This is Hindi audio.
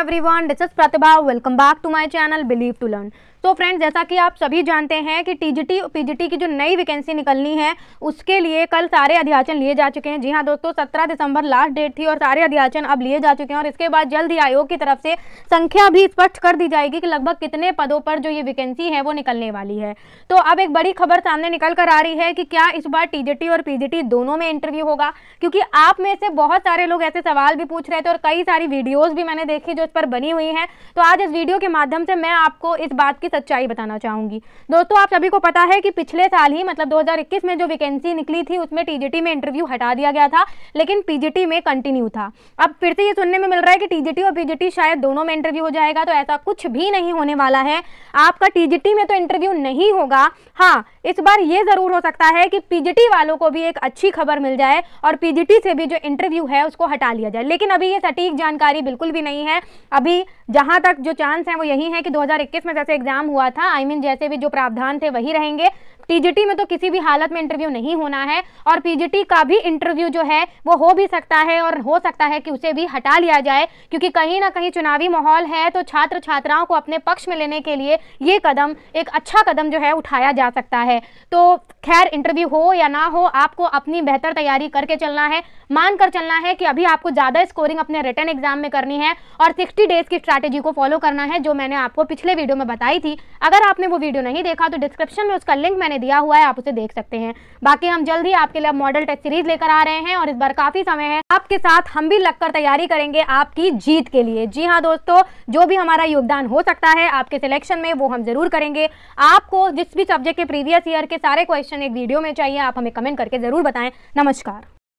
everyone this is Pratibha welcome back to my channel believe to learn तो फ्रेंड जैसा कि आप सभी जानते हैं कि टीजीटी पीजीटी की जो नई वैकेंसी निकलनी है उसके लिए कल सारे अध्याचन लिए जा चुके हैं जी हाँ दोस्तों सत्रह दिसंबर लास्ट डेट थी और सारे अध्याचन अब लिए जा चुके हैं और इसके बाद जल्द ही आयोग की तरफ से संख्या भी स्पष्ट कर दी जाएगी कि लगभग कितने पदों पर जो ये वैकेंसी है वो निकलने वाली है तो अब एक बड़ी खबर सामने निकल कर आ रही है कि क्या इस बार टीजीटी और पीजीटी दोनों में इंटरव्यू होगा क्योंकि आप में से बहुत सारे लोग ऐसे सवाल भी पूछ रहे थे और कई सारी वीडियोज़ भी मैंने देखी जो इस पर बनी हुई हैं तो आज इस वीडियो के माध्यम से मैं आपको इस बात की की सच्चाई बताना चाहूंगी दोस्तों आप सभी को पता है कि पिछले साल ही मतलब 2021 में जो वैकेंसी निकली थी उसमें टीजीटी में इंटरव्यू हटा दिया गया था लेकिन पीजीटी में कंटिन्यू था अब फिर से ये सुनने में मिल रहा है कि टीजीटी और पीजीटी शायद दोनों में इंटरव्यू हो जाएगा तो ऐसा कुछ भी नहीं होने वाला है आपका टीजीटी में तो इंटरव्यू नहीं होगा हाँ इस बार ये ज़रूर हो सकता है कि पीजीटी वालों को भी एक अच्छी खबर मिल जाए और पीजीटी से भी जो इंटरव्यू है उसको हटा लिया जाए लेकिन अभी ये सटीक जानकारी बिल्कुल भी नहीं है अभी जहां तक जो चांस है वो यही है कि 2021 में जैसे एग्जाम काम हुआ था आई I मीन mean, जैसे भी जो प्रावधान थे वही रहेंगे पीजीटी में तो किसी भी हालत में इंटरव्यू नहीं होना है और पीजीटी का भी इंटरव्यू जो है वो हो भी सकता है और हो सकता है कि उसे भी हटा लिया जाए क्योंकि कहीं ना कहीं चुनावी माहौल है तो छात्र छात्राओं को अपने पक्ष में लेने के लिए ये कदम एक अच्छा कदम जो है उठाया जा सकता है तो खैर इंटरव्यू हो या ना हो आपको अपनी बेहतर तैयारी करके चलना है मान कर चलना है कि अभी आपको ज़्यादा स्कोरिंग अपने रिटर्न एग्जाम में करनी है और सिक्सटी डेज़ की स्ट्रैटेजी को फॉलो करना है जो मैंने आपको पिछले वीडियो में बताई थी अगर आपने वो वीडियो नहीं देखा तो डिस्क्रिप्शन में उसका लिंक मैंने में दिया हुआ है आप उसे देख सकते हैं बाकी हम जल्द ही आपके लिए मॉडल टेस्ट सीरीज लेकर आ रहे हैं और इस बार काफी समय है आपके साथ हम भी लगकर तैयारी करेंगे आपकी जीत के लिए जी हाँ दोस्तों जो भी हमारा योगदान हो सकता है आपके सिलेक्शन में वो हम जरूर करेंगे आपको जिस भी सब्जेक्ट के प्रीवियस ईयर के सारे क्वेश्चन एक वीडियो में चाहिए आप हमें कमेंट करके जरूर बताएं नमस्कार